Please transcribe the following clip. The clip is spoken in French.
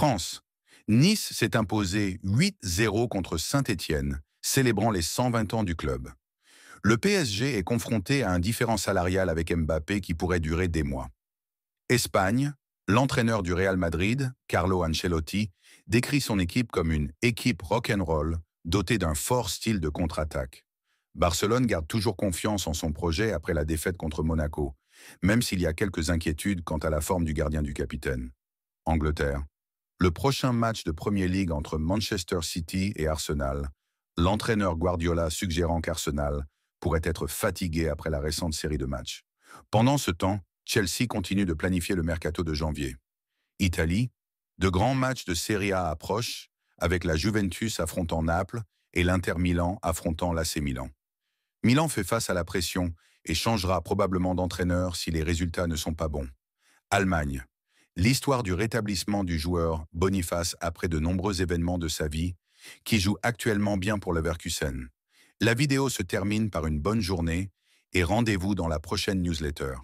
France, Nice s'est imposé 8-0 contre Saint-Étienne, célébrant les 120 ans du club. Le PSG est confronté à un différent salarial avec Mbappé qui pourrait durer des mois. Espagne, l'entraîneur du Real Madrid, Carlo Ancelotti, décrit son équipe comme une équipe rock'n'roll dotée d'un fort style de contre-attaque. Barcelone garde toujours confiance en son projet après la défaite contre Monaco, même s'il y a quelques inquiétudes quant à la forme du gardien du capitaine. Angleterre. Le prochain match de Premier League entre Manchester City et Arsenal, l'entraîneur Guardiola suggérant qu'Arsenal pourrait être fatigué après la récente série de matchs. Pendant ce temps, Chelsea continue de planifier le mercato de janvier. Italie, de grands matchs de Serie A approchent, avec la Juventus affrontant Naples et l'Inter Milan affrontant l'AC Milan. Milan fait face à la pression et changera probablement d'entraîneur si les résultats ne sont pas bons. Allemagne, l'histoire du rétablissement du joueur Boniface après de nombreux événements de sa vie, qui joue actuellement bien pour Leverkusen. La vidéo se termine par une bonne journée et rendez-vous dans la prochaine newsletter.